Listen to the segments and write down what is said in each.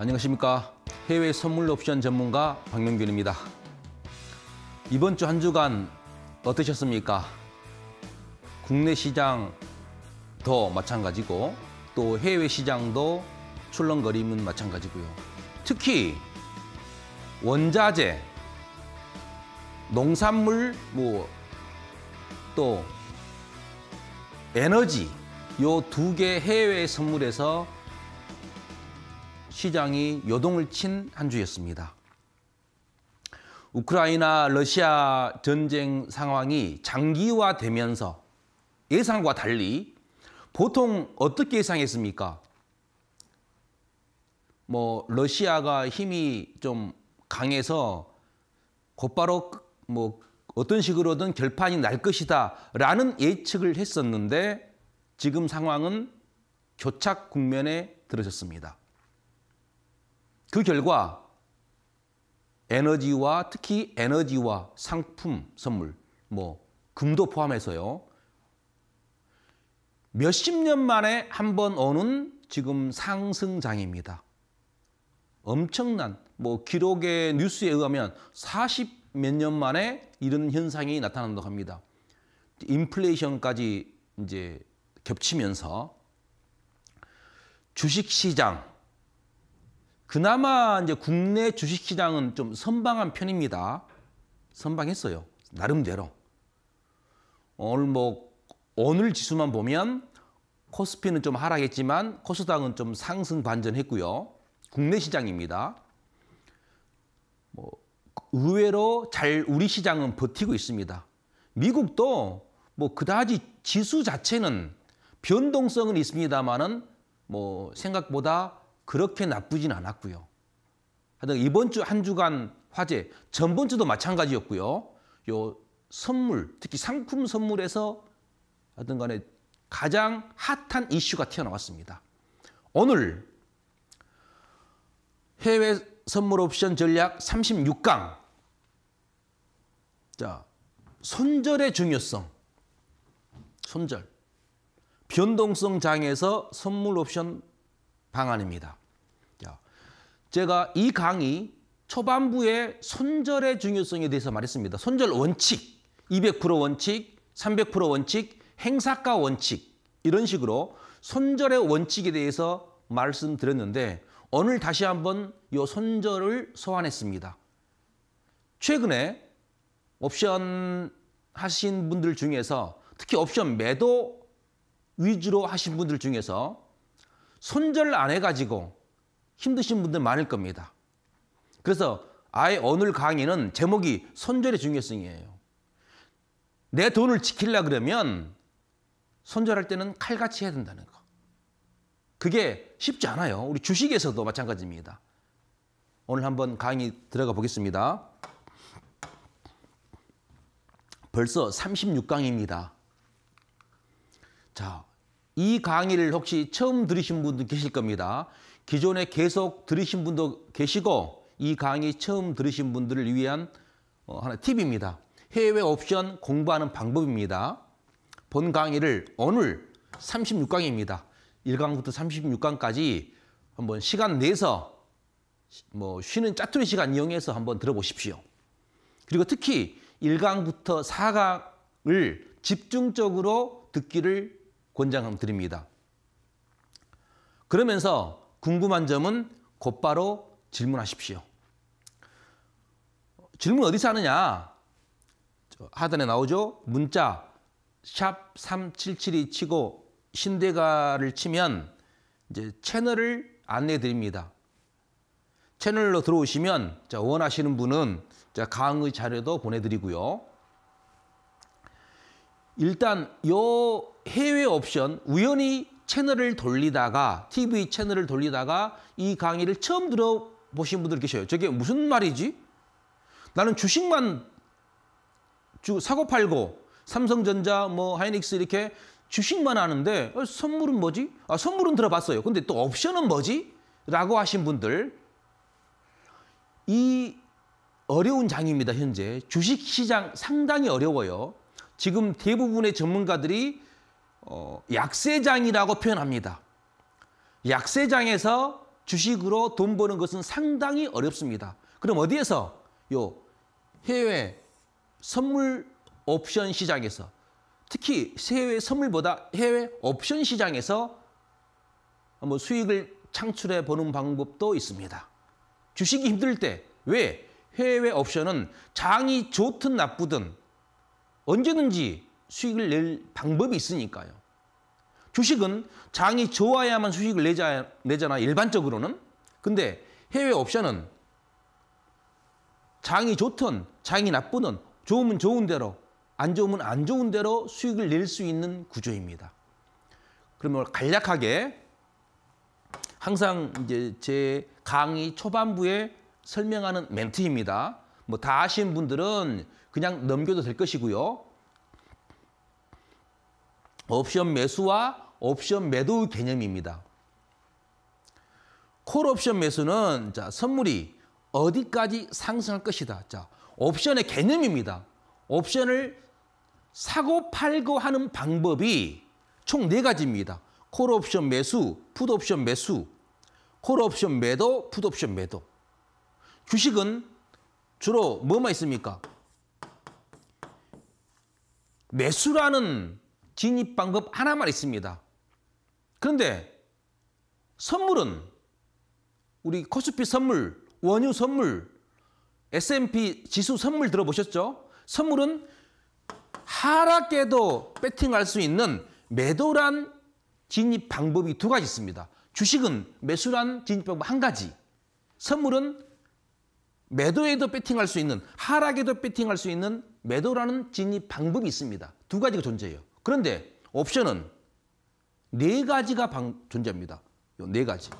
안녕하십니까. 해외 선물 옵션 전문가 박명균입니다. 이번 주 한 주간 어떠셨습니까? 국내 시장도 마찬가지고 또 해외 시장도 출렁거림은 마찬가지고요. 특히 원자재, 농산물, 뭐 또 에너지 요 두 개 해외 선물에서 시장이 요동을 친 한 주였습니다. 우크라이나 러시아 전쟁 상황이 장기화되면서 예상과 달리 보통 어떻게 예상했습니까? 뭐 러시아가 힘이 좀 강해서 곧바로 뭐 어떤 식으로든 결판이 날 것이다 라는 예측을 했었는데 지금 상황은 교착 국면에 들어섰습니다. 그 결과 에너지와 특히 에너지와 상품 선물 뭐 금도 포함해서요. 몇십 년 만에 한 번 오는 지금 상승장입니다. 엄청난 뭐 기록의 뉴스에 의하면 40몇년 만에 이런 현상이 나타난다고 합니다. 인플레이션까지 이제 겹치면서 주식시장 그나마 이제 국내 주식시장은 좀 선방한 편입니다. 선방했어요. 나름대로. 오늘 뭐 오늘 지수만 보면 코스피는 좀 하락했지만 코스닥은 좀 상승 반전했고요. 국내 시장입니다. 뭐 의외로 잘 우리 시장은 버티고 있습니다. 미국도 뭐 그다지 지수 자체는 변동성은 있습니다만은 뭐 생각보다 그렇게 나쁘진 않았고요. 하여튼 이번 주 한 주간 화제, 전번 주도 마찬가지였고요. 요 선물, 특히 상품 선물에서 하여튼 간에 가장 핫한 이슈가 튀어나왔습니다. 오늘 해외 선물 옵션 전략 36강. 자, 손절의 중요성. 손절. 변동성 장에서 선물 옵션 방안입니다. 제가 이 강의 초반부에 손절의 중요성에 대해서 말했습니다. 손절 원칙, 200% 원칙, 300% 원칙, 행사가 원칙 이런 식으로 손절의 원칙에 대해서 말씀드렸는데 오늘 다시 한번 이 손절을 소환했습니다. 최근에 옵션 하신 분들 중에서 특히 옵션 매도 위주로 하신 분들 중에서 손절 안 해가지고 힘드신 분들 많을 겁니다. 그래서 아예 오늘 강의는 제목이 손절의 중요성이에요. 내 돈을 지키려 그러면 손절할 때는 칼같이 해야 된다는 거. 그게 쉽지 않아요. 우리 주식에서도 마찬가지입니다. 오늘 한번 강의 들어가 보겠습니다. 벌써 36강입니다. 자, 이 강의를 혹시 처음 들으신 분들 계실 겁니다. 기존에 계속 들으신 분도 계시고 이 강의 처음 들으신 분들을 위한 어, 하나 팁입니다. 해외 옵션 공부하는 방법입니다. 본 강의를 오늘 36강입니다. 1강부터 36강까지 한번 시간 내서 뭐 쉬는 짜투리 시간 이용해서 한번 들어보십시오. 그리고 특히 1강부터 4강을 집중적으로 듣기를 권장드립니다. 그러면서 궁금한 점은 곧바로 질문하십시오. 질문 어디서 하느냐? 하단에 나오죠? 문자 샵3772 치고 신대가를 치면 이제 채널을 안내해 드립니다. 채널로 들어오시면 자, 원하시는 분은 자, 강의 자료도 보내드리고요. 일단 요 해외 옵션 우연히 채널을 돌리다가 TV 채널을 돌리다가 이 강의를 처음 들어보신 분들 계셔요. 저게 무슨 말이지? 나는 주식만 주 사고 팔고 삼성전자 뭐 하이닉스 이렇게 주식만 하는데 어, 선물은 뭐지? 아, 선물은 들어봤어요. 근데 또 옵션은 뭐지? 라고 하신 분들 이 어려운 장입니다. 현재 주식시장 상당히 어려워요. 지금 대부분의 전문가들이 어, 약세장이라고 표현합니다. 약세장에서 주식으로 돈 버는 것은 상당히 어렵습니다. 그럼 어디에서? 요 해외 선물 옵션 시장에서 특히 해외 선물보다 해외 옵션 시장에서 뭐 수익을 창출해 보는 방법도 있습니다. 주식이 힘들 때 왜? 해외 옵션은 장이 좋든 나쁘든 언제든지 수익을 낼 방법이 있으니까요. 주식은 장이 좋아야만 수익을 내자, 내잖아 일반적으로는. 근데 해외 옵션은 장이 좋든 장이 나쁘든 좋으면 좋은 대로 안 좋으면 안 좋은 대로 수익을 낼 수 있는 구조입니다. 그러면 간략하게 항상 이제 제 강의 초반부에 설명하는 멘트입니다. 뭐 다 아시는 분들은 그냥 넘겨도 될 것이고요. 옵션 매수와 옵션 매도의 개념입니다. 콜옵션 매수는 자, 선물이 어디까지 상승할 것이다. 자, 옵션의 개념입니다. 옵션을 사고 팔고 하는 방법이 총 네 가지입니다. 콜옵션 매수, 풋옵션 매수, 콜옵션 매도, 풋옵션 매도. 주식은 주로 뭐만 있습니까? 매수라는 진입 방법 하나만 있습니다. 그런데 선물은 우리 코스피 선물, 원유 선물, S&P 지수 선물 들어보셨죠? 선물은 하락에도 배팅할 수 있는 매도란 진입 방법이 두 가지 있습니다. 주식은 매수란 진입 방법 한 가지. 선물은 매도에도 배팅할 수 있는 하락에도 배팅할 수 있는 매도라는 진입 방법이 있습니다. 두 가지가 존재해요. 그런데 옵션은 네 가지가 방, 존재합니다. 네 가지.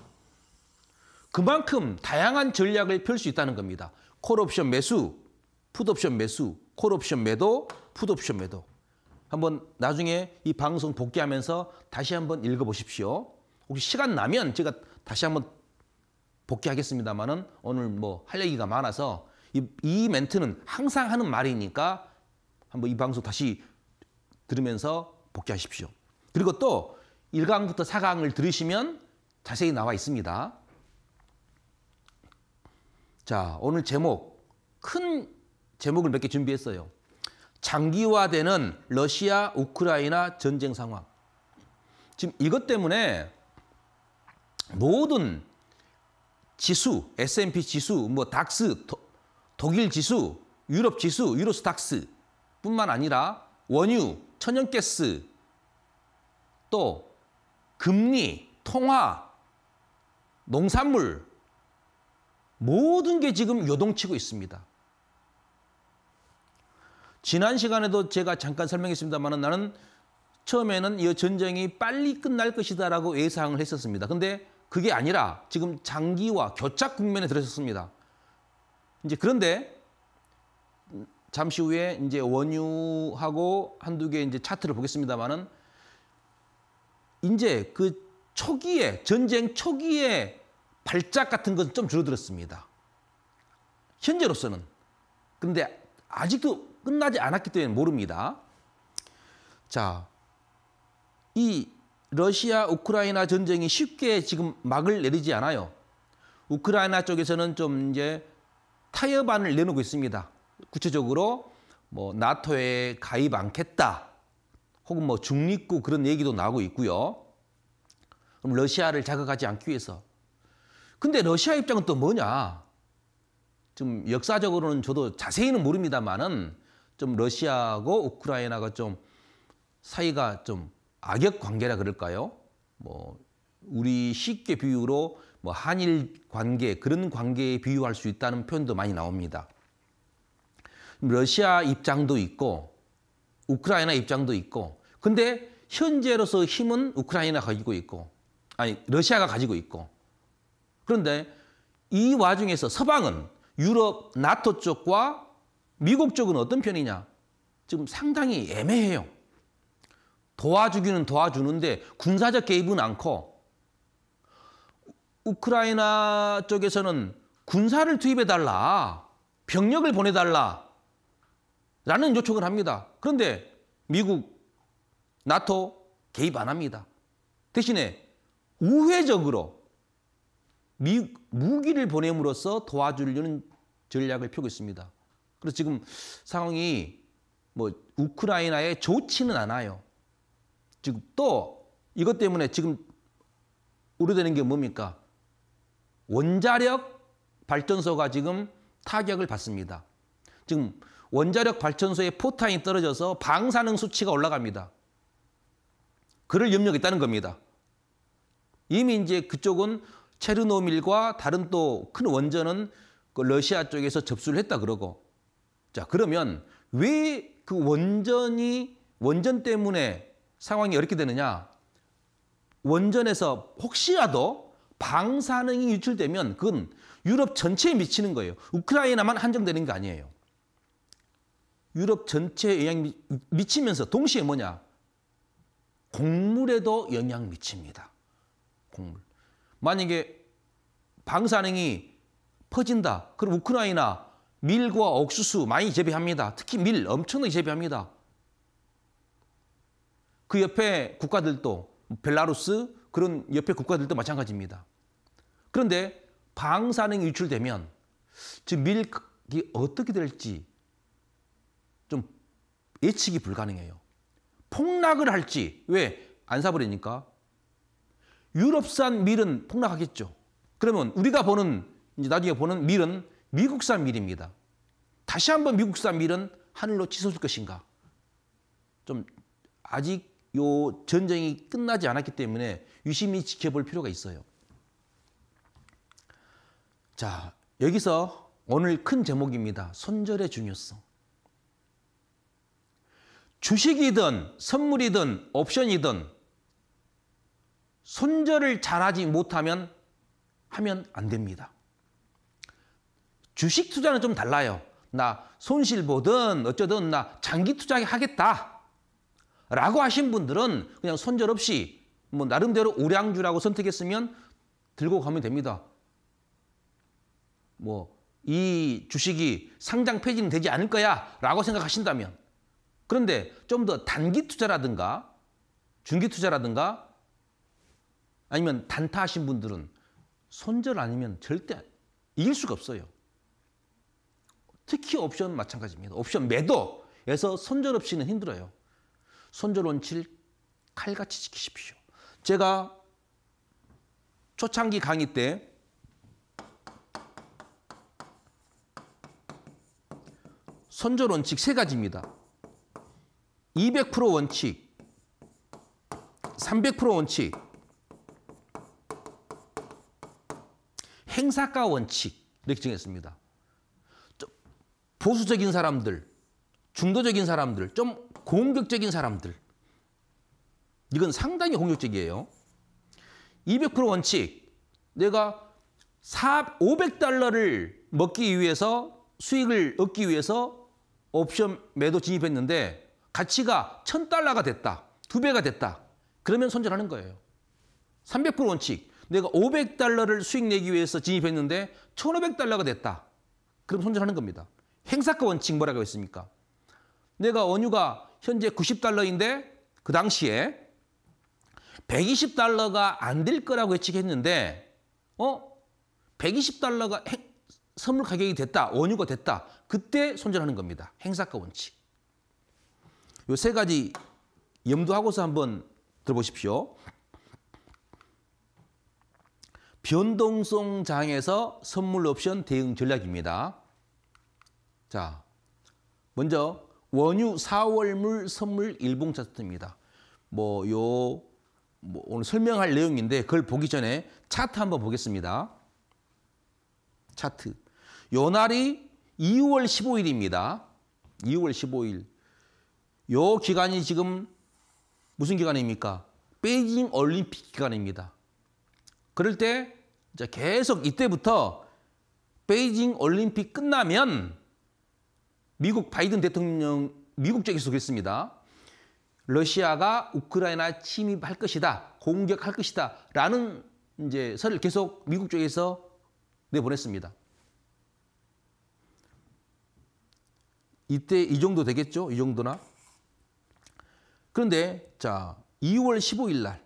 그만큼 다양한 전략을 펼 수 있다는 겁니다. 콜옵션 매수, 풋옵션 매수, 콜옵션 매도, 풋옵션 매도. 한번 나중에 이 방송 복귀하면서 다시 한번 읽어보십시오. 혹시 시간 나면 제가 다시 한번 복귀하겠습니다만은 오늘 뭐 할 얘기가 많아서 이, 이 멘트는 항상 하는 말이니까 한번 이 방송 다시 들으면서 복귀하십시오. 그리고 또 1강부터 4강을 들으시면 자세히 나와 있습니다. 자, 오늘 제목, 큰 제목을 몇 개 준비했어요. 장기화되는 러시아 우크라이나 전쟁 상황. 지금 이것 때문에 모든 지수, S&P 지수, 뭐 닥스, 도, 독일 지수, 유럽 지수, 유로스닥스뿐만 아니라 원유, 천연가스, 또 금리, 통화, 농산물 모든 게 지금 요동치고 있습니다. 지난 시간에도 제가 잠깐 설명했습니다만 나는 처음에는 이 전쟁이 빨리 끝날 것이다라고 예상을 했었습니다. 근데 그게 아니라 지금 장기와 교착 국면에 들어섰습니다. 이제 그런데 잠시 후에 이제 원유하고 한두 개 이제 차트를 보겠습니다만은 이제 그 초기에 전쟁 초기에 발작 같은 건 좀 줄어들었습니다. 현재로서는 근데 아직도 끝나지 않았기 때문에 모릅니다. 자, 이 러시아 우크라이나 전쟁이 쉽게 지금 막을 내리지 않아요. 우크라이나 쪽에서는 좀 이제 타협안을 내놓고 있습니다. 구체적으로 뭐 나토에 가입 않겠다 혹은 뭐 중립국 그런 얘기도 나오고 있고요. 그럼 러시아를 자극하지 않기 위해서. 근데 러시아 입장은 또 뭐냐? 좀 역사적으로는 저도 자세히는 모릅니다만은 좀 러시아하고 우크라이나가 좀 사이가 좀 악역 관계라 그럴까요? 뭐 우리 쉽게 비유로 뭐 한일 관계 그런 관계에 비유할 수 있다는 표현도 많이 나옵니다. 러시아 입장도 있고 우크라이나 입장도 있고 근데 현재로서 힘은 우크라이나 가지고 있고 아니 러시아가 가지고 있고 그런데 이 와중에서 서방은 유럽 나토 쪽과 미국 쪽은 어떤 편이냐 지금 상당히 애매해요 도와주기는 도와주는데 군사적 개입은 않고 우크라이나 쪽에서는 군사를 투입해달라 병력을 보내달라 라는 요청을 합니다. 그런데 미국, 나토 개입 안 합니다. 대신에 우회적으로 미, 무기를 보냄으로써 도와주려는 전략을 펴고 있습니다. 그래서 지금 상황이 뭐 우크라이나에 좋지는 않아요. 지금 또 이것 때문에 지금 우려되는 게 뭡니까? 원자력 발전소가 지금 타격을 받습니다. 지금 원자력 발전소의 포탄이 떨어져서 방사능 수치가 올라갑니다. 그럴 염려가 다는 겁니다. 이미 이제 그쪽은 체르노밀과 다른 또 큰 원전은 그 러시아 쪽에서 접수를 했다 그러고 자 그러면 왜 그 원전이 원전 때문에 상황이 어렵게 되느냐 원전에서 혹시라도 방사능이 유출되면 그건 유럽 전체에 미치는 거예요 우크라이나만 한정되는 게 아니에요 유럽 전체에 영향이 미치면서 동시에 뭐냐? 곡물에도 영향 미칩니다. 곡물. 만약에 방사능이 퍼진다. 그럼 우크라이나 밀과 옥수수 많이 재배합니다. 특히 밀 엄청나게 재배합니다. 그 옆에 국가들도 벨라루스 그런 옆에 국가들도 마찬가지입니다. 그런데 방사능이 유출되면 즉 밀이 어떻게 될지 예측이 불가능해요. 폭락을 할지 왜? 안 사버리니까. 유럽산 밀은 폭락하겠죠. 그러면 우리가 보는 이제 나중에 보는 밀은 미국산 밀입니다. 다시 한번 미국산 밀은 하늘로 치솟을 것인가? 좀 아직 요 전쟁이 끝나지 않았기 때문에 유심히 지켜볼 필요가 있어요. 자, 여기서 오늘 큰 제목입니다. 손절의 중요성. 주식이든 선물이든 옵션이든 손절을 잘하지 못하면 하면 안 됩니다. 주식 투자는 좀 달라요. 나 손실 보든 어쩌든 나 장기 투자 하겠다. 라고 하신 분들은 그냥 손절 없이 뭐 나름대로 오량주라고 선택했으면 들고 가면 됩니다. 뭐 이 주식이 상장 폐지는 되지 않을 거야 라고 생각하신다면 그런데 좀 더 단기 투자라든가 중기 투자라든가 아니면 단타하신 분들은 손절 아니면 절대 이길 수가 없어요. 특히 옵션 마찬가지입니다. 옵션 매도에서 손절 없이는 힘들어요. 손절 원칙 칼같이 지키십시오. 제가 초창기 강의 때 손절 원칙 세 가지입니다. 200% 원칙, 300% 원칙, 행사가 원칙 이렇게 정했습니다. 보수적인 사람들, 중도적인 사람들, 좀 공격적인 사람들. 이건 상당히 공격적이에요. 200% 원칙. 내가 4, 500달러를 먹기 위해서 수익을 얻기 위해서 옵션 매도 진입했는데 가치가 천달러가 됐다. 두배가 됐다. 그러면 손절하는 거예요. 300% 원칙. 내가 500달러를 수익 내기 위해서 진입했는데 1500달러가 됐다. 그럼 손절하는 겁니다. 행사가 원칙 뭐라고 했습니까? 내가 원유가 현재 90달러인데 그 당시에 120달러가 안 될 거라고 예측했는데 어? 120달러가 선물 가격이 됐다. 원유가 됐다. 그때 손절하는 겁니다. 행사가 원칙. 이세 가지 염두하고서 한번 들어보십시오. 변동성 장에서 선물 옵션 대응 전략입니다. 자, 먼저 원유 4월물 선물 일봉 차트입니다. 뭐요뭐 뭐 오늘 설명할 내용인데 그걸 보기 전에 차트 한번 보겠습니다. 차트. 요 날이 2월 15일입니다. 2월 15일. 요 기간이 지금 무슨 기간입니까? 베이징 올림픽 기간입니다. 그럴 때 이제 계속 이때부터 베이징 올림픽 끝나면 미국 바이든 대통령 미국적에서 소개습니다 러시아가 우크라이나 침입할 것이다, 공격할 것이다 라는 이제 설을 계속 미국 쪽에서 내보냈습니다. 이때 이 정도 되겠죠? 이 정도나? 그런데 자 2월 15일 날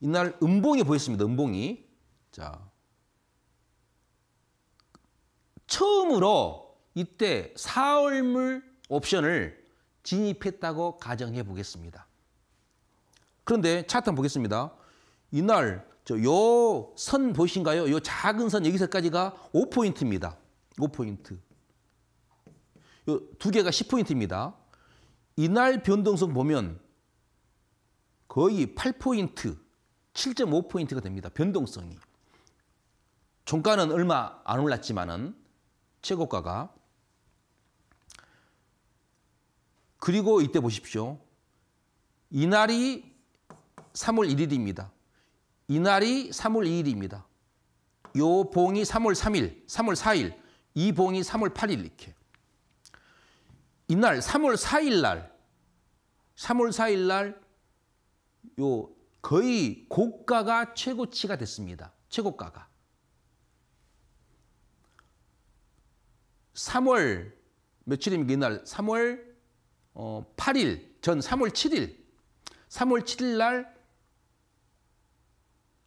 이날 음봉이 보였습니다. 음봉이 자 처음으로 이때 사월물 옵션을 진입했다고 가정해 보겠습니다. 그런데 차트 한번 보겠습니다. 이날 저 요 선 보이신가요? 요 작은 선 여기서까지가 5포인트입니다. 5포인트. 요 두 개가 10포인트입니다. 이날 변동성 보면 거의 8포인트, 7.5포인트가 됩니다. 변동성이. 종가는 얼마 안 올랐지만은 최고가가 그리고 이때 보십시오. 이날이 3월 1일입니다. 이날이 3월 2일입니다. 요 봉이 3월 3일, 3월 4일, 이 봉이 3월 8일 이렇게. 이날 3월 4일 날 3월 4일 날요 거의 고가가 최고치가 됐습니다. 최고가가. 3월 며칠입니까? 이날 3월 어, 8일 전 3월 7일 3월 7일 날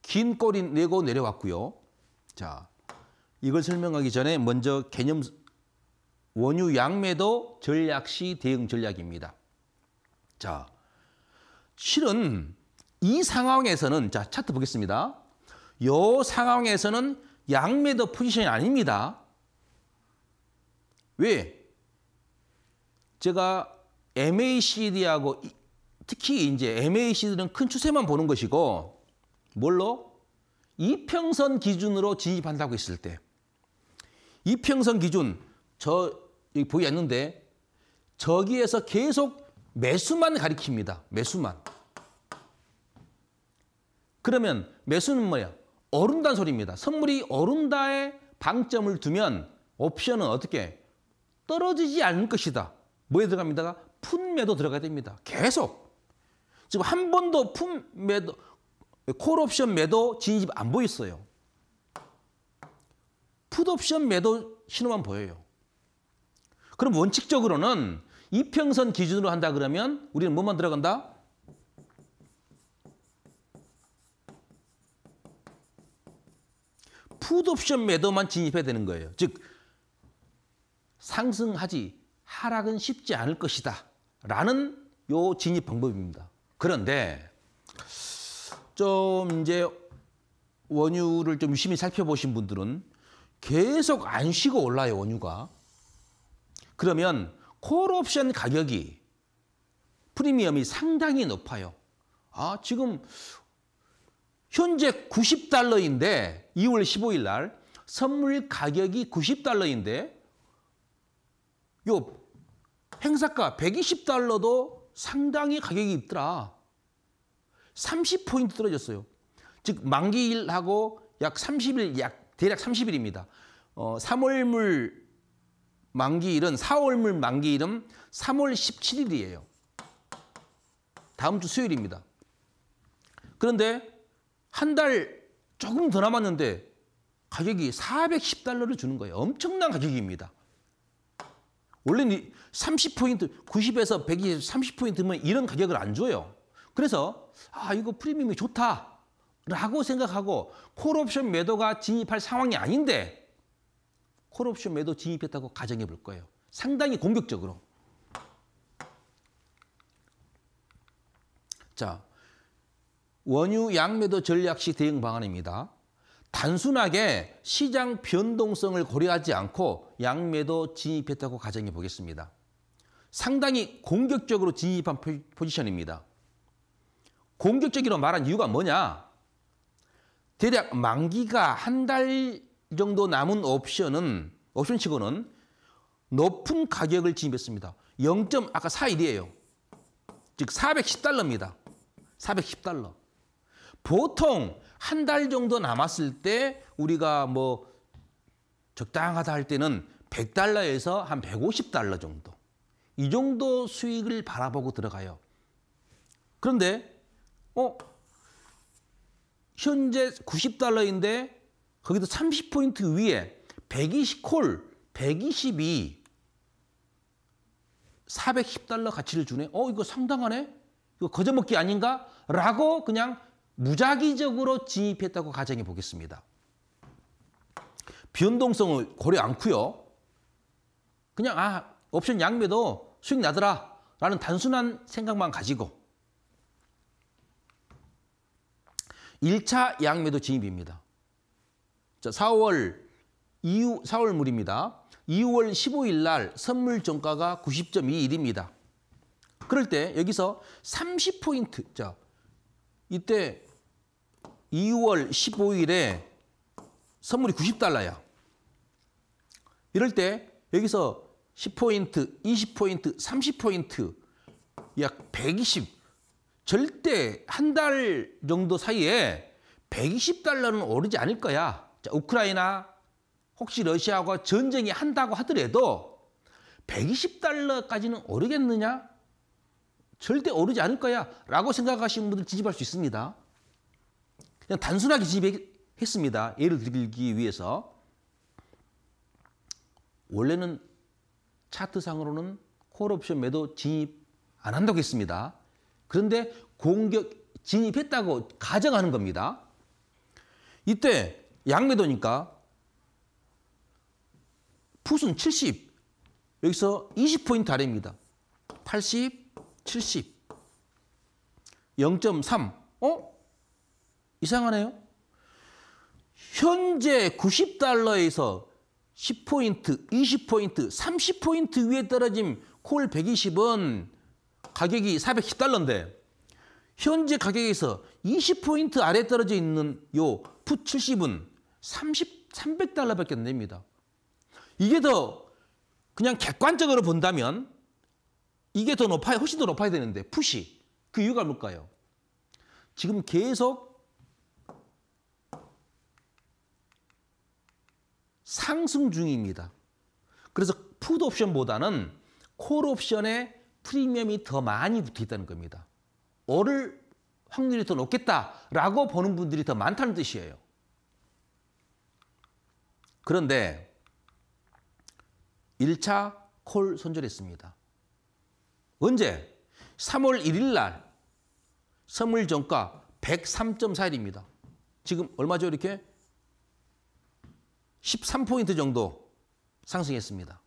긴 꼬리 내고 내려왔고요. 자, 이걸 설명하기 전에 먼저 개념 원유 양매도 전략 시 대응 전략입니다. 자, 실은 이 상황에서는 자 차트 보겠습니다. 요 상황에서는 양매도 포지션이 아닙니다. 왜? 제가 MACD하고 특히 이제 MACD는 큰 추세만 보는 것이고 뭘로? 이평선 기준으로 진입한다고 했을 때 이평선 기준 저 여기 보이는데 저기에서 계속 매수만 가리킵니다. 매수만. 그러면 매수는 뭐예요? 오른다는 소리입니다. 선물이 오른다에 방점을 두면 옵션은 어떻게 떨어지지 않을 것이다. 뭐에 들어갑니다가 품매도 들어가야 됩니다. 계속. 지금 한 번도 품매도 콜옵션 매도 진입 안 보였어요. 풋옵션 매도 신호만 보여요. 그럼 원칙적으로는 이평선 기준으로 한다 그러면 우리는 뭐만 들어간다? 드옵션 매도만 진입해야 되는 거예요. 즉 상승하지 하락은 쉽지 않을 것이다 라는 요 진입 방법입니다. 그런데 좀 이제 원유를 좀 유심히 살펴보신 분들은 계속 안 쉬고 올라요 원유가. 그러면 콜옵션 가격이 프리미엄이 상당히 높아요. 아 지금 현재 90달러인데 2월 15일 날 선물 가격이 90달러인데 요 행사가 120달러도 상당히 가격이 있더라. 30포인트 떨어졌어요. 즉 만기일하고 약 30일 약 대략 30일입니다. 어, 3월물 만기일은 4월물 만기일은 3월 17일이에요. 다음 주 수요일입니다. 그런데 한달 조금 더 남았는데 가격이 410달러를 주는 거예요. 엄청난 가격입니다. 원래는 30포인트, 90에서 120, 30포인트면 이런 가격을 안 줘요. 그래서 아 이거 프리미엄이 좋다라고 생각하고 콜옵션 매도가 진입할 상황이 아닌데 콜옵션 매도 진입했다고 가정해 볼 거예요. 상당히 공격적으로. 자, 원유 양매도 전략 시 대응 방안입니다. 단순하게 시장 변동성을 고려하지 않고 양매도 진입했다고 가정해 보겠습니다. 상당히 공격적으로 진입한 포지션입니다. 공격적으로 말한 이유가 뭐냐? 대략 만기가 한 달 정도 남은 옵션은 옵션치고는 높은 가격을 진입했습니다. 0. 아까 41이에요. 즉 410달러입니다. 410달러. 보통 한 달 정도 남았을 때 우리가 뭐 적당하다 할 때는 100달러에서 한 150달러 정도. 이 정도 수익을 바라보고 들어가요. 그런데 어 현재 90달러인데 거기도 30포인트 위에 120콜, 122, 410달러 가치를 주네. 어 이거 상당하네. 이거 거저먹기 아닌가? 라고 그냥 무작위적으로 진입했다고 가정해 보겠습니다. 변동성을 고려 않고요. 그냥 아 옵션 양매도 수익 나더라 라는 단순한 생각만 가지고 1차 양매도 진입입니다. 자, 4월 2월 4월 물입니다. 2월 15일 날 선물 종가가 90.21입니다. 그럴 때 여기서 30포인트 자 이때 2월 15일에 선물이 90달러야. 이럴 때 여기서 10포인트, 20포인트, 30포인트 약 120. 절대 한 달 정도 사이에 120달러는 오르지 않을 거야. 자, 우크라이나 혹시 러시아와 전쟁이 한다고 하더라도 120달러까지는 오르겠느냐? 절대 오르지 않을 거야 라고 생각하시는 분들 지집할 수 있습니다. 그냥 단순하게 지배했습니다 예를 들기 위해서 원래는 차트상으로는 콜옵션 매도 진입 안 한다고 했습니다. 그런데 공격 진입했다고 가정하는 겁니다. 이때 양매도니까 푸은 70, 여기서 20포인트 아래입니다. 80, 70, 0.3, 어? 이상하네요. 현재 90달러에서 10포인트, 20포인트, 30포인트 위에 떨어진 콜 120은 가격이 410달러인데 현재 가격에서 20포인트 아래 떨어져 있는 요풋 70은 30, 300달러밖에 안 됩니다. 이게 더 그냥 객관적으로 본다면 이게 더 높아야 훨씬 더 높아야 되는데 풋이 그 이유가 뭘까요? 지금 계속 상승 중입니다. 그래서 푸드 옵션보다는 콜 옵션에 프리미엄이 더 많이 붙어 있다는 겁니다. 오를 확률이 더 높겠다라고 보는 분들이 더 많다는 뜻이에요. 그런데 1차 콜 손절했습니다. 언제? 3월 1일 날 선물 정가 103.4일입니다. 지금 얼마죠 이렇게? 13포인트 정도 상승했습니다.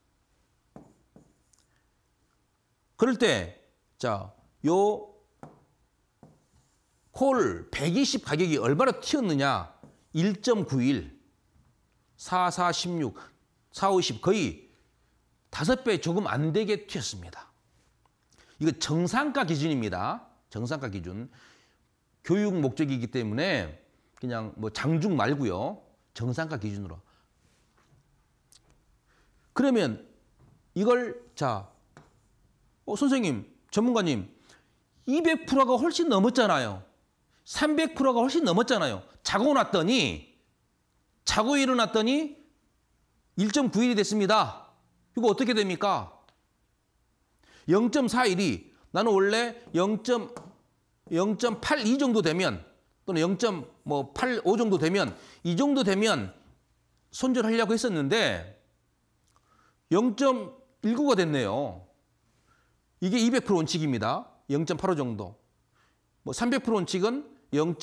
그럴 때, 자, 요콜 120 가격이 얼마나 튀었느냐? 1.91, 4, 4, 6 4, 50 거의 5배 조금 안 되게 튀었습니다. 이거 정상가 기준입니다. 정상가 기준. 교육 목적이기 때문에 그냥 뭐 장중 말고요. 정상가 기준으로. 그러면 이걸 자, 어, 선생님, 전문가님, 200%가 훨씬 넘었잖아요. 300%가 훨씬 넘었잖아요. 자고 났더니 자고 일어났더니 1.91이 됐습니다. 이거 어떻게 됩니까? 0.41이 나는 원래 0. 0.82 정도 되면 또는 0.85 뭐 정도 되면 이 정도 되면 손절하려고 했었는데 0.19가 됐네요. 이게 200% 원칙입니다. 0.85 정도. 뭐 300% 원칙은 0.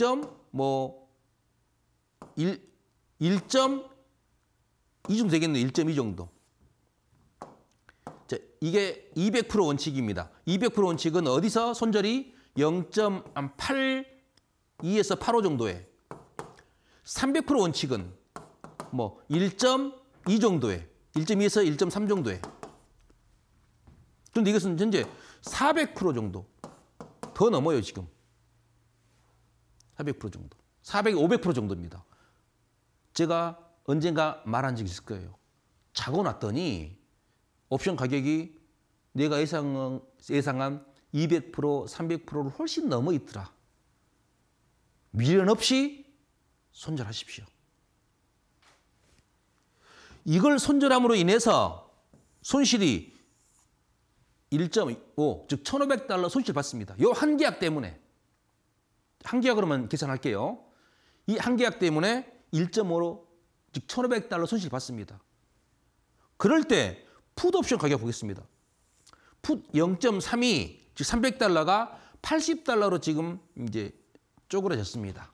뭐 1, 1.2쯤 되겠네요. 1.2 정도. 자, 이게 200% 원칙입니다. 200% 원칙은 어디서 손절이 0.82에서 85 정도에 300% 원칙은 뭐 1.2 정도에 1.2에서 1.3 정도에. 그런데 이것은 현재 400% 정도 더 넘어요, 지금. 400% 정도. 400, 500% 정도입니다. 제가 언젠가 말한 적이 있을 거예요. 자고 났더니 옵션 가격이 내가 예상, 예상한 200%, 300%를 훨씬 넘어 있더라. 미련 없이 손절하십시오. 이걸 손절함으로 인해서 손실이 1.5, 즉 1,500달러 손실 받습니다. 이한 계약 때문에. 한 계약으로만 계산할게요. 이 한 계약 때문에 1.5로 즉 1,500달러 손실 받습니다. 그럴 때푸 옵션 가격 보겠습니다. 풋 0.32, 즉 300달러가 80달러로 지금 이제 쪼그라졌습니다.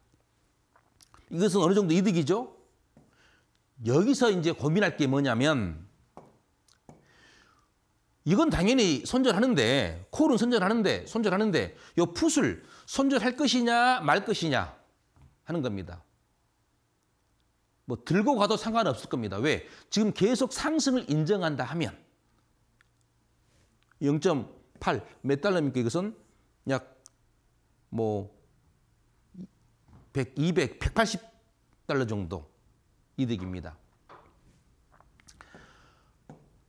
이것은 어느 정도 이득이죠? 여기서 이제 고민할 게 뭐냐면 이건 당연히 손절하는데 콜은 손절하는데 손절하는데 요 풋을 손절할 것이냐 말 것이냐 하는 겁니다. 뭐 들고 가도 상관없을 겁니다. 왜? 지금 계속 상승을 인정한다 하면 0.8 몇 달러입니까? 이것은 약 뭐 100, 200, 180 달러 정도 이득입니다.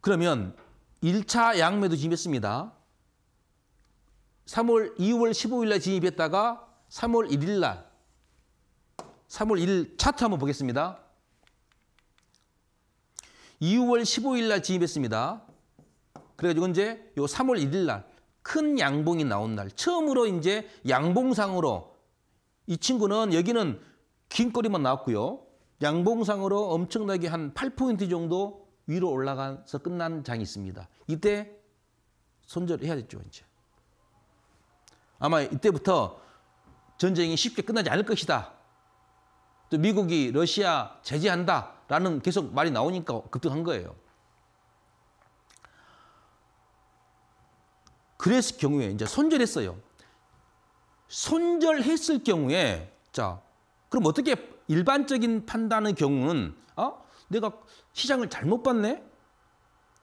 그러면 1차 양매도 진입했습니다. 3월 2월 15일 날 진입했다가 3월 1일 날 3월 1일 차트 한번 보겠습니다. 2월 15일 날 진입했습니다. 그래가지고 이제 요 3월 1일 날 큰 양봉이 나온 날 처음으로 이제 양봉상으로 이 친구는 여기는 긴 거리만 나왔고요. 양봉상으로 엄청나게 한 8포인트 정도 위로 올라가서 끝난 장이 있습니다. 이때 손절해야겠죠, 이제. 아마 이때부터 전쟁이 쉽게 끝나지 않을 것이다. 또 미국이 러시아 제재한다라는 계속 말이 나오니까 급등한 거예요. 그랬을 경우에 이제 손절했어요. 손절했을 경우에 자, 그럼 어떻게 일반적인 판단의 경우는 어? 내가 시장을 잘못 봤네?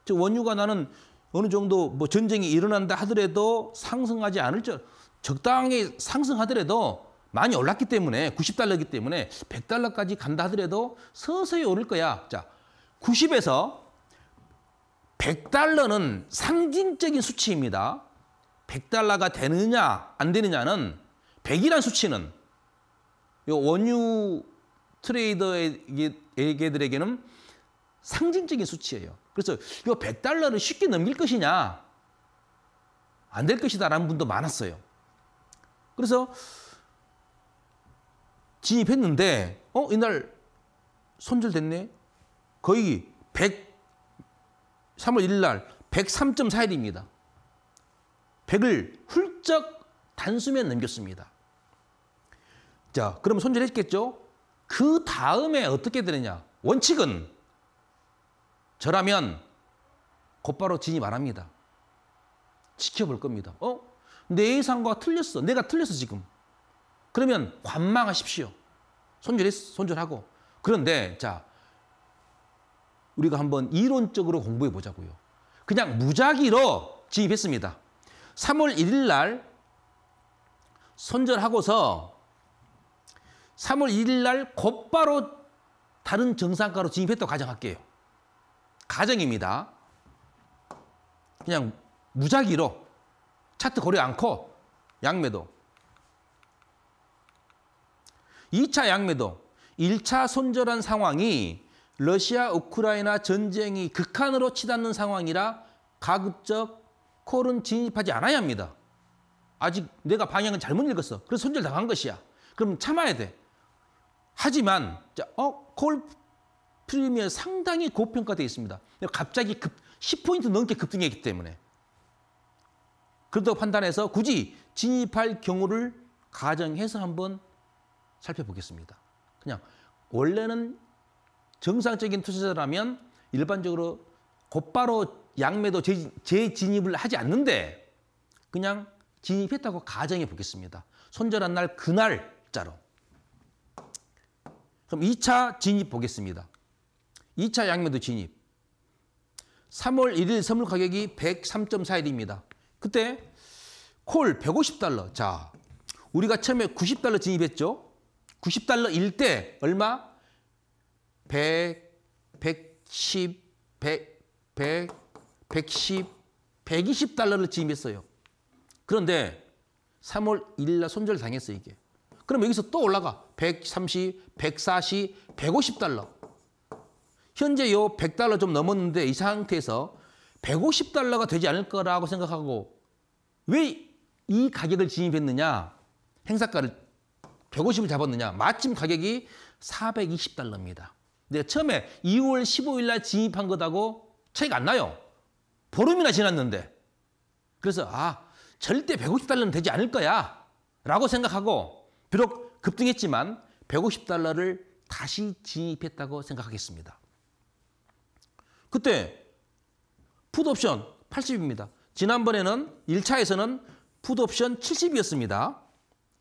저 원유가 나는 어느 정도 뭐 전쟁이 일어난다 하더라도 상승하지 않을 줄 적당히 상승하더라도 많이 올랐기 때문에 90달러기 때문에 100달러까지 간다 하더라도 서서히 오를 거야. 자, 90에서 100달러는 상징적인 수치입니다. 100달러가 되느냐 안 되느냐는 100이란 수치는 요 원유 트레이더에게들에게는 상징적인 수치예요. 그래서 이거 100달러를 쉽게 넘길 것이냐? 안 될 것이다라는 분도 많았어요. 그래서 진입했는데 어 이날 손절됐네. 거의 100 3월 1일 날 103.4일입니다. 100을 훌쩍 단수면 넘겼습니다. 자, 그럼 손절했겠죠? 그 다음에 어떻게 되느냐. 원칙은 저라면 곧바로 진입 안 합니다. 지켜볼 겁니다. 어? 내 예상과 틀렸어. 내가 틀렸어 지금. 그러면 관망하십시오. 손절했, 손절하고. 그런데 자 우리가 한번 이론적으로 공부해 보자고요. 그냥 무작위로 진입했습니다. 3월 1일 날 손절하고서 3월 1일 날 곧바로 다른 정상가로 진입했다고 가정할게요. 가정입니다. 그냥 무작위로 차트 고려 않고 양매도 2차 양매도 1차 손절한 상황이 러시아 우크라이나 전쟁이 극한으로 치닫는 상황이라 가급적 콜은 진입하지 않아야 합니다. 아직 내가 방향을 잘못 읽었어. 그래서 손절 당한 것이야. 그럼 참아야 돼. 하지만 어 골프 프리미엄 상당히 고평가돼 있습니다. 갑자기 급 10포인트 넘게 급등했기 때문에 그렇다고 판단해서 굳이 진입할 경우를 가정해서 한번 살펴보겠습니다. 그냥 원래는 정상적인 투자자라면 일반적으로 곧바로 양매도 재진입을 하지 않는데 그냥 진입했다고 가정해 보겠습니다. 손절한 날 그날짜로 그럼 2차 진입 보겠습니다. 2차 양면도 진입. 3월 1일 선물 가격이 103.41입니다. 그때 콜 150달러. 자, 우리가 처음에 90달러 진입했죠. 90달러일 때 얼마? 100, 110, 100, 100, 110, 120달러를 진입했어요. 그런데 3월 1일 날 손절 당했어요, 이게. 그럼 여기서 또 올라가. 130, 140, 150달러. 현재 요 100달러 좀 넘었는데 이 상태에서 150달러가 되지 않을 거라고 생각하고 왜 이 가격을 진입했느냐? 행사가를 150을 잡았느냐? 마침 가격이 420달러입니다. 근데 처음에 2월 15일 날 진입한 것하고 차이가 안 나요. 보름이나 지났는데. 그래서 아 절대 150달러는 되지 않을 거야 라고 생각하고 비록 급등했지만 150달러를 다시 진입했다고 생각하겠습니다. 그때 푸드옵션 80입니다. 지난번에는 1차에서는 푸드옵션 70이었습니다.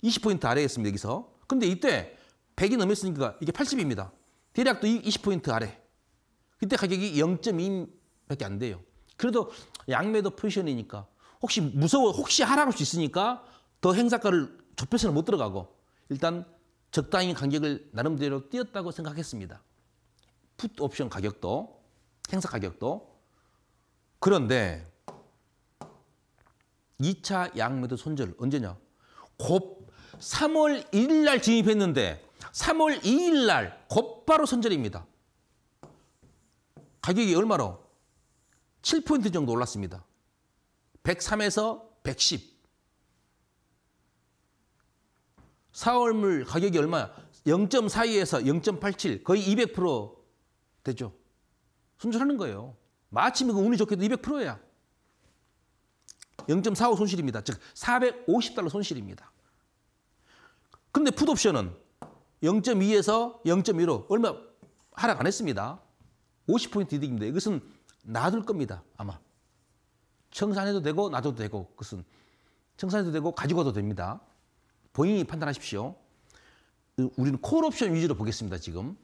20포인트 아래에 있습니다. 여기서. 근데 이때 100이 넘었으니까 이게 80입니다. 대략 또 20포인트 아래. 그때 가격이 0.2밖에 안 돼요. 그래도 양매도 포지션이니까 혹시 무서워 혹시 하락할 수 있으니까 더 행사가를 좁혀서는 못 들어가고 일단 적당히 간격을 나름대로 띄었다고 생각했습니다. 풋 옵션 가격도 행사 가격도 그런데 2차 양매도 손절 언제냐? 곧 3월 1일 날 진입했는데 3월 2일 날 곧바로 손절입니다. 가격이 얼마로? 7포인트 정도 올랐습니다. 103에서 110. 사월물 가격이 얼마야? 0.42에서 0.87 거의 200% 되죠. 손절하는 거예요. 마침 이거 운이 좋게도 200%야. 0.45 손실입니다. 즉 450달러 손실입니다. 근데 풋옵션은 0.2에서 0.15 얼마 하락 안 했습니다. 50포인트 이득입니다. 이것은 놔둘 겁니다. 아마. 청산해도 되고 놔둬도 되고 그것은 청산해도 되고 가지고 가도 됩니다. 본인이 판단하십시오. 우리는 콜옵션 위주로 보겠습니다, 지금.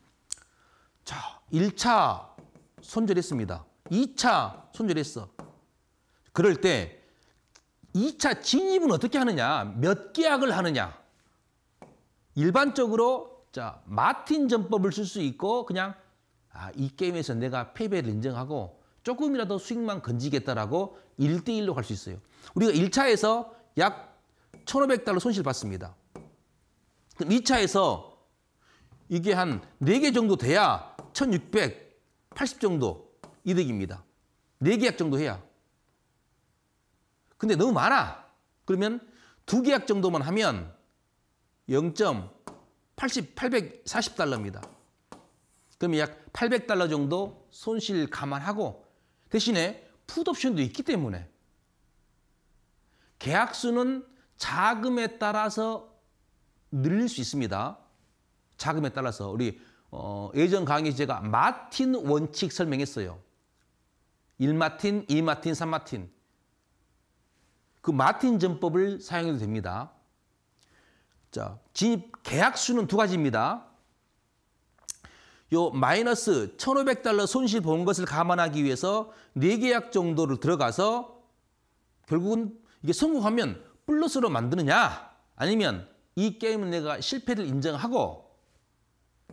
자, 1차 손절했습니다. 2차 손절했어. 그럴 때 2차 진입은 어떻게 하느냐, 몇 계약을 하느냐. 일반적으로 자 마틴 전법을 쓸 수 있고 그냥 아, 이 게임에서 내가 패배를 인정하고 조금이라도 수익만 건지겠다라고 1대1로 갈 수 있어요. 우리가 1차에서 약 1,500달러 손실 받습니다. 그럼 2차에서 이게 한 4개 정도 돼야 1,680 정도 이득입니다. 4계약 정도 해야. 근데 너무 많아. 그러면 2계약 정도만 하면 0.840달러입니다. 그러면 약 800달러 정도 손실 감안하고 대신에 풋옵션도 있기 때문에 계약수는 자금에 따라서 늘릴 수 있습니다. 자금에 따라서 우리 어, 예전 강의 제가 마틴 원칙 설명했어요. 1마틴, 2마틴, 3마틴. 그 마틴 전법을 사용해도 됩니다. 자, 진입 계약 수는 두 가지입니다. 요 마이너스 1,500달러 손실 본 것을 감안하기 위해서 4계약 정도를 들어가서 결국은 이게 성공하면 플러스로 만드느냐 아니면 이 게임은 내가 실패를 인정하고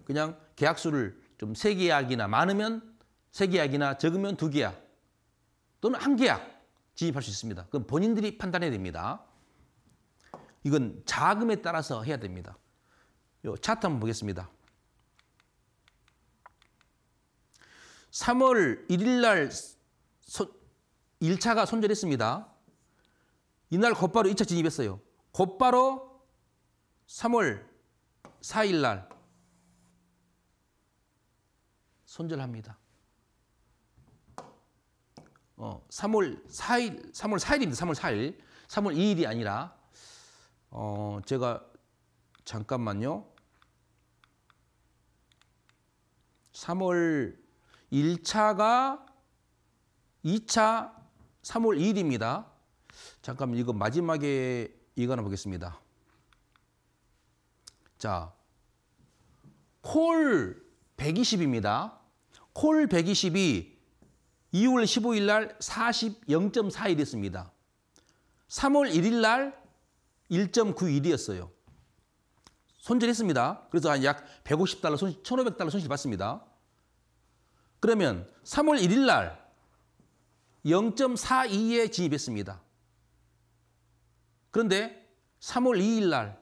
그냥 계약수를 좀 세 계약이나 많으면 세 계약이나 적으면 두 계약 또는 한 계약 진입할 수 있습니다. 그럼 본인들이 판단해야 됩니다. 이건 자금에 따라서 해야 됩니다. 요 차트 한번 보겠습니다. 3월 1일 날 1차가 손절했습니다. 이날 곧바로 2차 진입했어요. 곧바로 3월 4일 날 손절합니다. 어, 3월 4일, 3월 4일입니다. 3월 4일. 3월 2일이 아니라 어, 제가 잠깐만요. 3월 1차가 2차 3월 2일입니다. 잠깐 이거 마지막에 이거 하나 보겠습니다. 자, 콜 120입니다. 콜 120이 2월 15일 날 40.4일이었습니다. 3월 1일 날 1.91이었어요. 손질했습니다. 그래서 약 150달러, 손, 1,500달러 손실 받습니다. 그러면 3월 1일 날 0.42에 진입했습니다. 그런데 3월 2일 날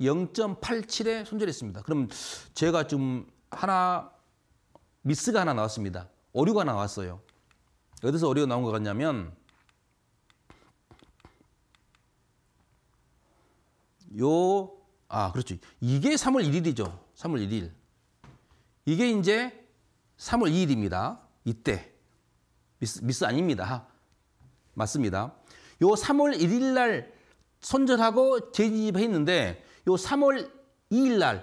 0.87에 손절했습니다. 그럼 제가 좀 하나 미스가 하나 나왔습니다. 오류가 나왔어요. 어디서 오류가 나온 것 같냐면 요 아, 그렇죠. 이게 3월 1일이죠. 3월 1일. 이게 이제 3월 2일입니다. 이때. 미스, 미스 아닙니다. 맞습니다. 요 3월 1일 날 손절하고 재진입했는데 요 3월 2일 날요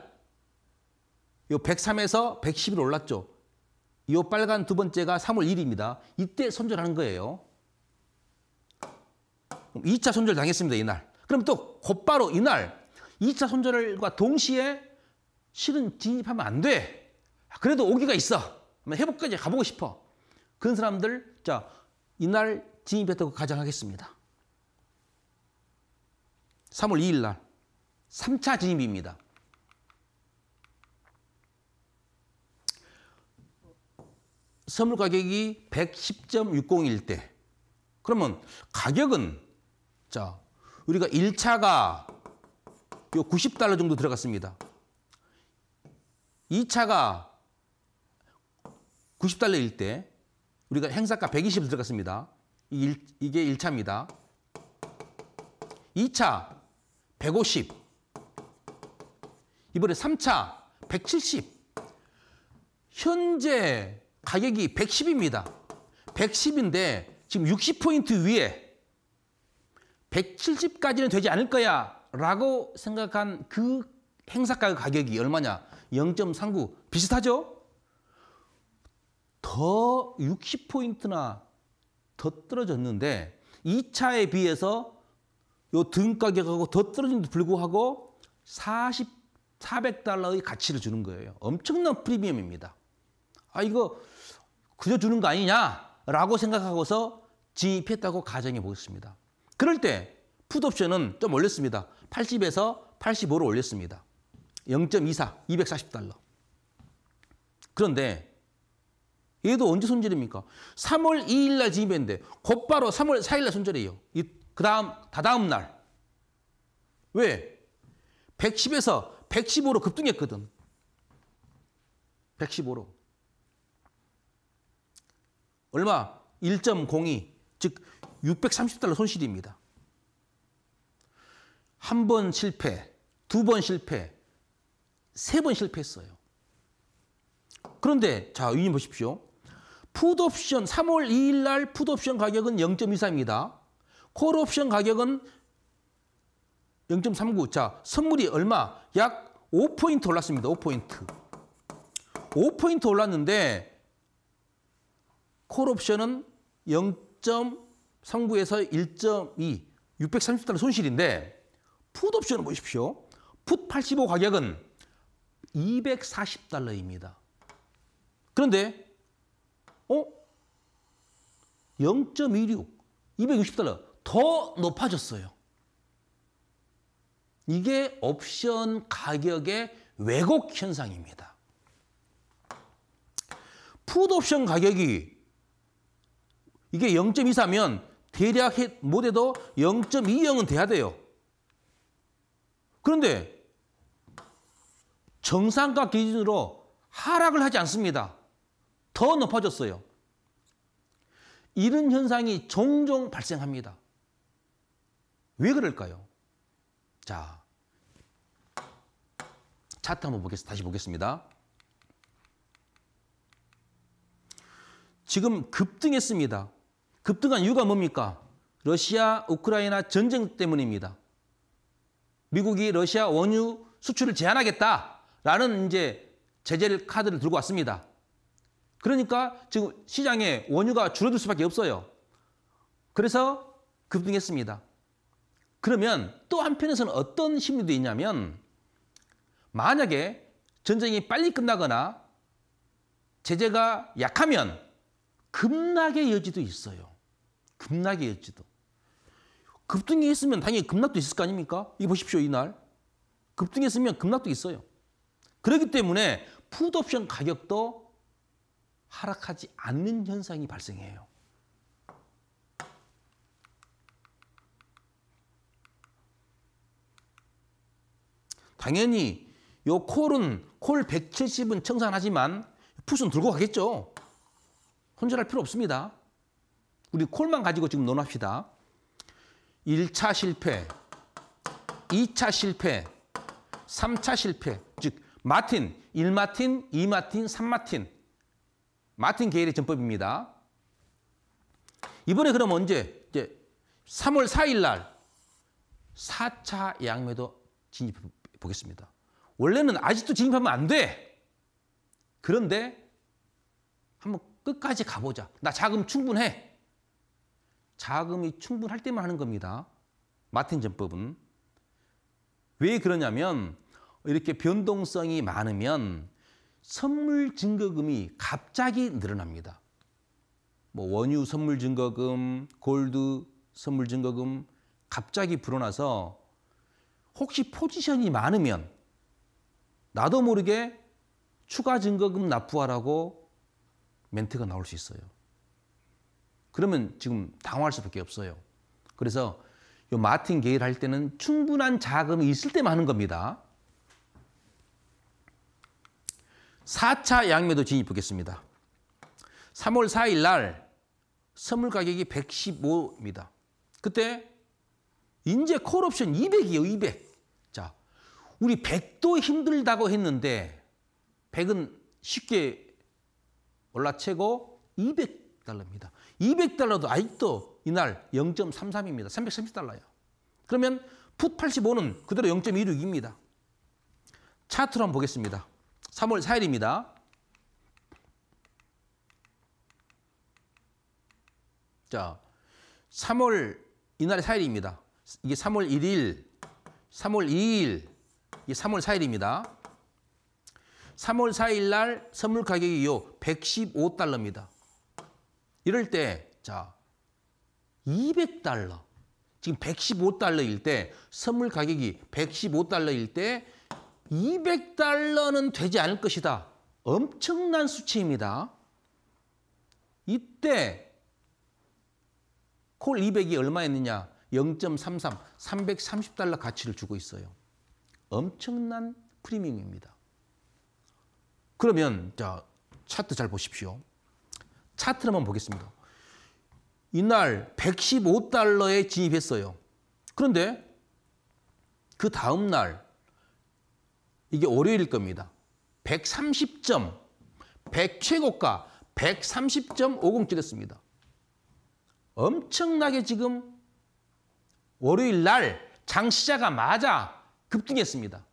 103에서 110으로 올랐죠. 요 빨간 두 번째가 3월 1일입니다. 이때 손절하는 거예요. 2차 손절 당했습니다, 이날. 그럼 또 곧바로 이날 2차 손절과 동시에 실은 진입하면 안 돼. 그래도 오기가 있어. 회복까지 가보고 싶어. 그런 사람들 자 이날 진입했다고 가정하겠습니다. 3월 2일 날 3차 진입입니다. 선물 가격이 110.60일 때 그러면 가격은 자 우리가 1차가 90달러 정도 들어갔습니다. 2차가 90달러일 때 우리가 행사가 120 들어갔습니다. 이게 1차입니다. 2차 150. 이번에 3차 170. 현재 가격이 110입니다. 110인데 지금 60포인트 위에 170까지는 되지 않을 거야 라고 생각한 그 행사가 가격이 얼마냐? 0.39 비슷하죠? 더 60포인트나 더 떨어졌는데 2차에 비해서 요등 가격하고 더떨어진데 불구하고 40, 400달러의 가치를 주는 거예요. 엄청난 프리미엄입니다. 아, 이거 그저 주는 거 아니냐라고 생각하고서 지입했다고 가정해 보겠습니다. 그럴 때푸드옵션은좀 올렸습니다. 80에서 85로 올렸습니다. 0.24, 240달러. 그런데 얘도 언제 손절입니까? 3월 2일 날 지입했는데 곧바로 3월 4일 날 손절이에요. 이그 다음, 다다음 날. 왜? 110에서 115로 급등했거든. 115로. 얼마? 1.02. 즉, 630달러 손실입니다. 한 번 실패, 두 번 실패, 세 번 실패했어요. 그런데, 자, 위님 보십시오. 푸드옵션, 3월 2일 날 푸드옵션 가격은 0 2 4입니다 콜옵션 가격은 0.39. 자, 선물이 얼마? 약 5포인트 올랐습니다. 5포인트. 5포인트 올랐는데 콜옵션은 0.39에서 1.2, 630달러 손실인데 풋옵션을 보십시오. 풋 85 가격은 240달러입니다. 그런데 어? 0.16, 260달러. 더 높아졌어요. 이게 옵션 가격의 왜곡 현상입니다. 푸 옵션 가격이 이게 0.24면 대략 못해도 0.20은 돼야 돼요. 그런데 정상가 기준으로 하락을 하지 않습니다. 더 높아졌어요. 이런 현상이 종종 발생합니다. 왜 그럴까요? 자, 차트 한번 보겠 다시 보겠습니다. 지금 급등했습니다. 급등한 이유가 뭡니까? 러시아 우크라이나 전쟁 때문입니다. 미국이 러시아 원유 수출을 제한하겠다라는 이제 제재를 카드를 들고 왔습니다. 그러니까 지금 시장에 원유가 줄어들 수밖에 없어요. 그래서 급등했습니다. 그러면 또 한편에서는 어떤 심리도 있냐면 만약에 전쟁이 빨리 끝나거나 제재가 약하면 급락의 여지도 있어요. 급락의 여지도. 급등이 있으면 당연히 급락도 있을 거 아닙니까? 이 보십시오, 이날. 급등했으면 급락도 있어요. 그렇기 때문에 푸드옵션 가격도 하락하지 않는 현상이 발생해요. 당연히 요 콜은 콜 170은 청산하지만 풋은 들고 가겠죠. 혼절할 필요 없습니다. 우리 콜만 가지고 지금 논합시다. 1차 실패, 2차 실패, 3차 실패, 즉 마틴, 1마틴, 2마틴, 3마틴. 마틴 게일의 전법입니다. 이번에 그럼 언제? 이제 3월 4일 날 4차 양매도 진입 보겠습니다. 원래는 아직도 진입하면 안 돼. 그런데 한번 끝까지 가보자. 나 자금 충분해. 자금이 충분할 때만 하는 겁니다. 마틴 전법은. 왜 그러냐면 이렇게 변동성이 많으면 선물 증거금이 갑자기 늘어납니다. 뭐 원유 선물 증거금, 골드 선물 증거금 갑자기 불어나서 혹시 포지션이 많으면 나도 모르게 추가 증거금 납부하라고 멘트가 나올 수 있어요. 그러면 지금 당황할 수밖에 없어요. 그래서 이 마틴 게일 할 때는 충분한 자금이 있을 때 많은 겁니다. 4차 양매도 진입 보겠습니다. 3월 4일 날 선물 가격이 115입니다. 그때 인제 콜옵션 200이에요, 200. 자, 우리 100도 힘들다고 했는데 100은 쉽게 올라채고 200달러입니다. 200달러도 아직도 이날 0.33입니다. 330달러예요. 그러면 풋 85는 그대로 0.16입니다. 차트로 한번 보겠습니다. 3월 4일입니다. 자, 3월 이날의 4일입니다. 이게 3월 1일, 3월 2일, 이게 3월 4일입니다. 3월 4일 날 선물 가격이 요 115달러입니다. 이럴 때, 자, 200달러. 지금 115달러일 때, 선물 가격이 115달러일 때, 200달러는 되지 않을 것이다. 엄청난 수치입니다. 이때, 콜 200이 얼마였느냐? 0.33, 330달러 가치를 주고 있어요. 엄청난 프리미엄입니다. 그러면 자 차트 잘 보십시오. 차트를 한번 보겠습니다. 이날 115달러에 진입했어요. 그런데 그 다음 날 이게 월요일 겁니다. 130점, 100 최고가 130.50 찍었습니다. 엄청나게 지금 월요일 날 장 시자가 맞아 급등했습니다.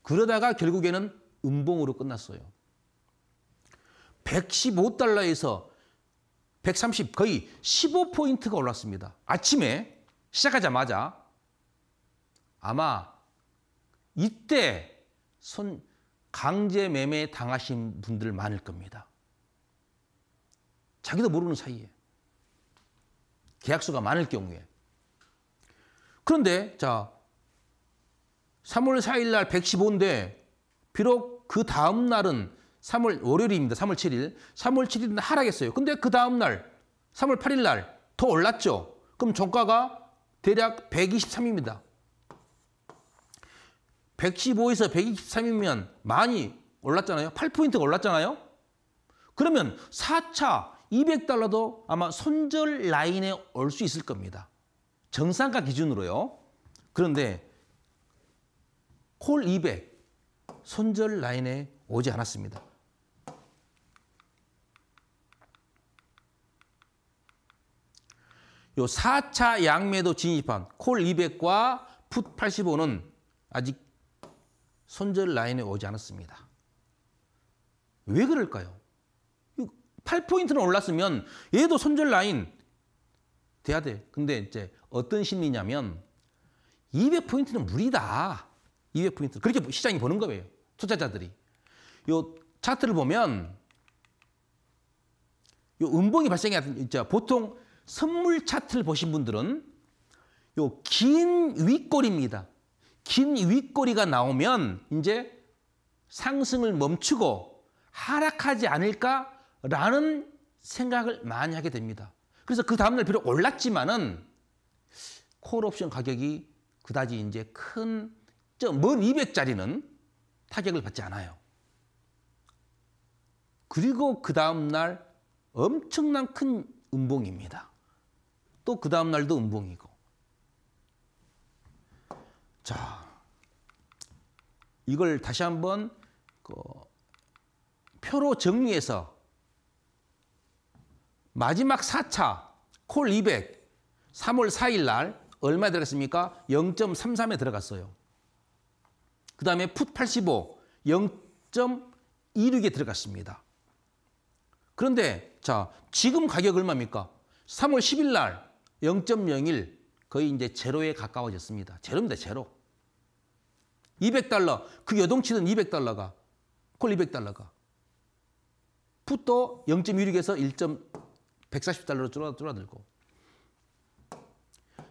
그러다가 결국에는 음봉으로 끝났어요. 115달러에서 130 거의 15포인트가 올랐습니다. 아침에 시작하자마자 아마 이때 손 강제 매매 당하신 분들 많을 겁니다. 자기도 모르는 사이에 계약수가 많을 경우에 그런데 자 3월 4일 날 115인데 비록 그 다음 날은 3월 월요일입니다. 3월 7일. 3월 7일은 하락했어요. 근데 그 다음 날 3월 8일 날 더 올랐죠. 그럼 종가가 대략 123입니다. 115에서 123이면 많이 올랐잖아요. 8포인트가 올랐잖아요. 그러면 4차 200달러도 아마 손절 라인에 올 수 있을 겁니다. 정상가 기준으로요. 그런데 콜 200 손절 라인에 오지 않았습니다. 요 4차 양매도 진입한 콜 200과 풋 85는 아직 손절 라인에 오지 않았습니다. 왜 그럴까요? 8포인트는 올랐으면 얘도 손절 라인 돼야 돼. 근데 이제 어떤 심리냐면 200포인트는 무리다. 200포인트. 그렇게 시장이 보는 거예요. 투자자들이. 요 차트를 보면 요 음봉이 발생이 이제 보통 선물 차트를 보신 분들은 요 긴 윗꼬리입니다. 긴 윗꼬리가 나오면 이제 상승을 멈추고 하락하지 않을까라는 생각을 많이 하게 됩니다. 그래서 그 다음날 비록 올랐지만은 콜옵션 가격이 그다지 이제 큰, 먼 200짜리는 뭐 타격을 받지 않아요. 그리고 그 다음날 엄청난 큰 음봉입니다. 또 그 다음날도 음봉이고. 자, 이걸 다시 한번 그 표로 정리해서 마지막 4차 콜 200 3월 4일 날 얼마 들어갔습니까? 0.33에 들어갔어요. 그 다음에 풋 85 0.26에 들어갔습니다. 그런데 자 지금 가격 얼마입니까? 3월 10일 날 0.01 거의 이제 제로에 가까워졌습니다. 제로입니다. 제로. 200달러 그여동치는 200달러가 콜 200달러가 풋도 0.16에서 1. 140달러로 줄어, 들고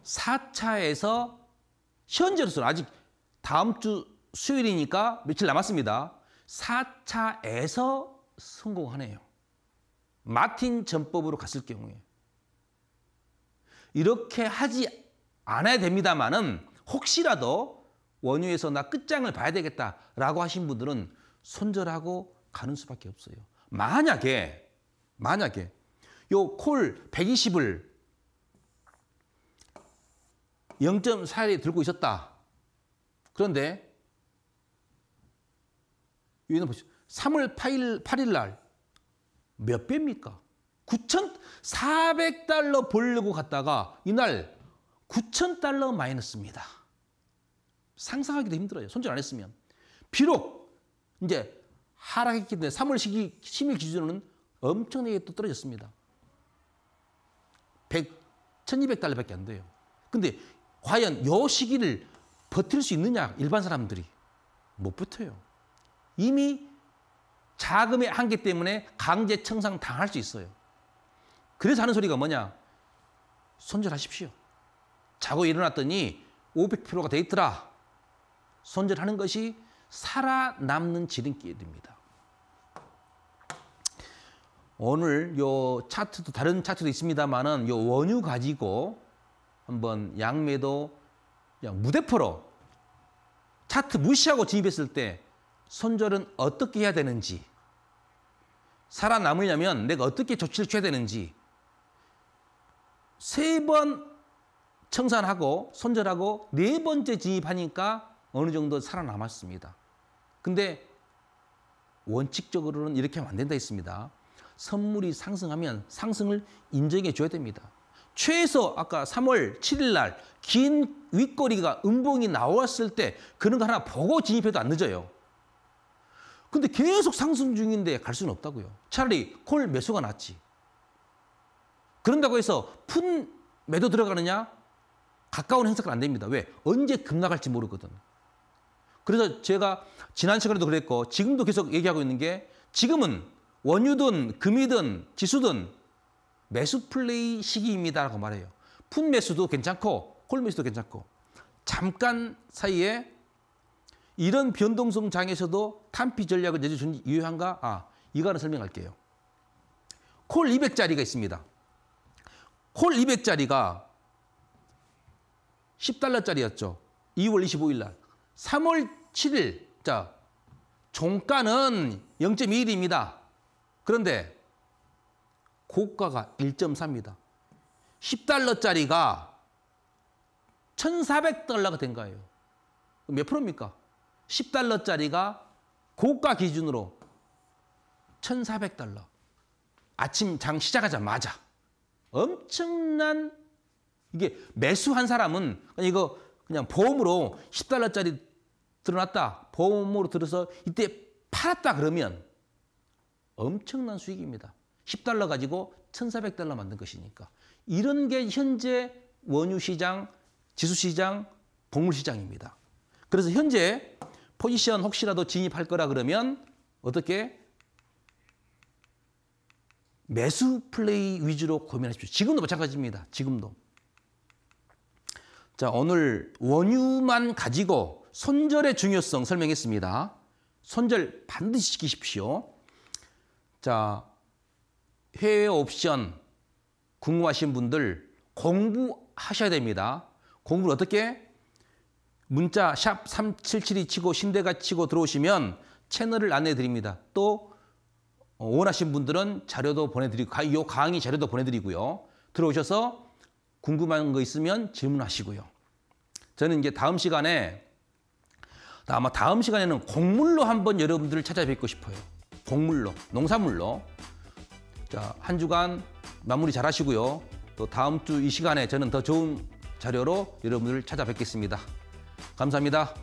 4차에서 현재로서는 아직 다음 주 수요일이니까 며칠 남았습니다. 4차에서 성공하네요. 마틴 전법으로 갔을 경우에 이렇게 하지 않아야 됩니다만은 혹시라도 원유에서 나 끝장을 봐야 되겠다라고 하신 분들은 손절하고 가는 수밖에 없어요. 만약에 만약에 요콜 120을 0.4에 들고 있었다. 그런데 위에는 보시 3월 8일, 8일 날 몇 배입니까? 9,400달러 벌려고 갔다가 이날 9,000달러 마이너스입니다. 상상하기도 힘들어요. 손절 안 했으면. 비록 이제 하락했기 때문에 3월 10일 기준으로는 엄청나게 또 떨어졌습니다. 100, 1200달러밖에 안 돼요. 근데 과연 요 시기를 버틸 수 있느냐 일반 사람들이 못 버텨요. 이미 자금의 한계 때문에 강제 청산 당할 수 있어요. 그래서 하는 소리가 뭐냐? 손절하십시오. 자고 일어났더니 5 0 0가돼 있더라. 손절하는 것이 살아남는 지름길입니다. 오늘 요 차트도 다른 차트도 있습니다만은 요 원유 가지고 한번 양매도 그냥 무대포로 차트 무시하고 진입했을 때 손절은 어떻게 해야 되는지 살아남으려면 내가 어떻게 조치를 취해야 되는지 세 번 청산하고 손절하고 네 번째 진입하니까 어느 정도 살아남았습니다. 근데 원칙적으로는 이렇게 하면 안 된다 했습니다. 선물이 상승하면 상승을 인정해 줘야 됩니다. 최소 아까 3월 7일 날 긴 윗거리가 음봉이 나왔을 때 그런 거 하나 보고 진입해도 안 늦어요. 근데 계속 상승 중인데 갈 수는 없다고요. 차라리 콜 매수가 낫지. 그런다고 해서 푼 매도 들어가느냐? 가까운 행사가 안 됩니다. 왜? 언제 급락할지 모르거든. 그래서 제가 지난 시간에도 그랬고 지금도 계속 얘기하고 있는 게 지금은 원유든 금이든 지수든 매수 플레이 시기입니다라고 말해요. 푼 매수도 괜찮고 콜 매수도 괜찮고 잠깐 사이에 이런 변동성 장에서도 탄피 전략을 내주준 유효한가? 아, 이거는 설명할게요. 콜 200짜리가 있습니다. 콜 200짜리가 10달러짜리였죠. 2월 25일 날. 3월 7일. 자, 종가는 0.21입니다. 그런데 고가가 1 3입니다 10달러짜리가 1,400달러가 된 거예요. 몇 프로입니까? 10달러짜리가 고가 기준으로 1,400달러. 아침 장 시작하자마자 엄청난 이게 매수한 사람은 이거 그냥 보험으로 10달러짜리 들어놨다. 보험으로 들어서 이때 팔았다 그러면 엄청난 수익입니다. 10달러 가지고 1,400달러 만든 것이니까. 이런 게 현재 원유 시장, 지수 시장, 보물 시장입니다. 그래서 현재 포지션 혹시라도 진입할 거라 그러면 어떻게 매수 플레이 위주로 고민하십시오. 지금도 마찬가지입니다. 지금도. 자, 오늘 원유만 가지고 손절의 중요성 설명했습니다. 손절 반드시 시키십시오. 자, 해외 옵션 궁금하신 분들 공부하셔야 됩니다. 공부를 어떻게? 문자 샵3772 치고 신대가 치고 들어오시면 채널을 안내해 드립니다. 또 원하신 분들은 자료도 보내드리고 이 강의 자료도 보내드리고요. 들어오셔서 궁금한 거 있으면 질문하시고요. 저는 이제 다음 시간에 아마 다음 시간에는 곡물로 한번 여러분들을 찾아뵙고 싶어요. 곡물로, 농산물로 자, 한 주간 마무리 잘 하시고요. 또 다음 주 이 시간에 저는 더 좋은 자료로 여러분을 찾아뵙겠습니다. 감사합니다.